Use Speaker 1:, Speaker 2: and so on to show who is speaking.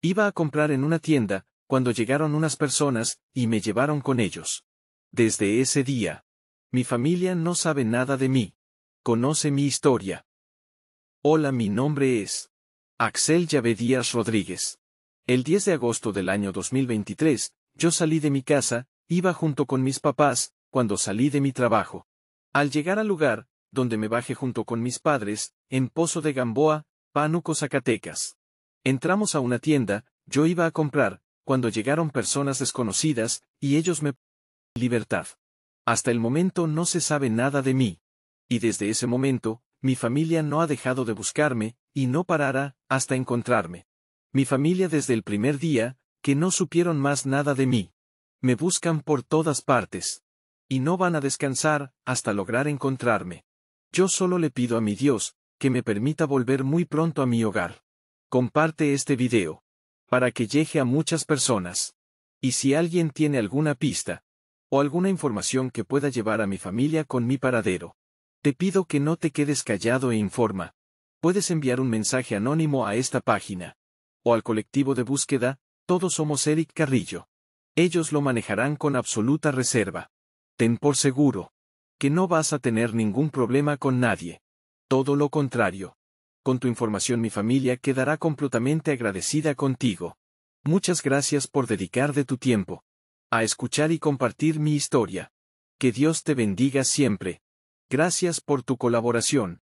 Speaker 1: Iba a comprar en una tienda, cuando llegaron unas personas, y me llevaron con ellos. Desde ese día. Mi familia no sabe nada de mí. Conoce mi historia. Hola, mi nombre es. Axel Llave Díaz Rodríguez. El 10 de agosto del año 2023, yo salí de mi casa, iba junto con mis papás, cuando salí de mi trabajo. Al llegar al lugar, donde me bajé junto con mis padres, en Pozo de Gamboa, Pánuco, Zacatecas. Entramos a una tienda, yo iba a comprar, cuando llegaron personas desconocidas, y ellos me... Libertad. Hasta el momento no se sabe nada de mí. Y desde ese momento, mi familia no ha dejado de buscarme, y no parará, hasta encontrarme. Mi familia desde el primer día, que no supieron más nada de mí. Me buscan por todas partes. Y no van a descansar, hasta lograr encontrarme. Yo solo le pido a mi Dios, que me permita volver muy pronto a mi hogar. Comparte este video. Para que llegue a muchas personas. Y si alguien tiene alguna pista, o alguna información que pueda llevar a mi familia con mi paradero, te pido que no te quedes callado e informa. Puedes enviar un mensaje anónimo a esta página. O al colectivo de búsqueda, todos somos Eric Carrillo. Ellos lo manejarán con absoluta reserva. Ten por seguro. Que no vas a tener ningún problema con nadie. Todo lo contrario. Con tu información mi familia quedará completamente agradecida contigo. Muchas gracias por dedicar de tu tiempo a escuchar y compartir mi historia. Que Dios te bendiga siempre. Gracias por tu colaboración.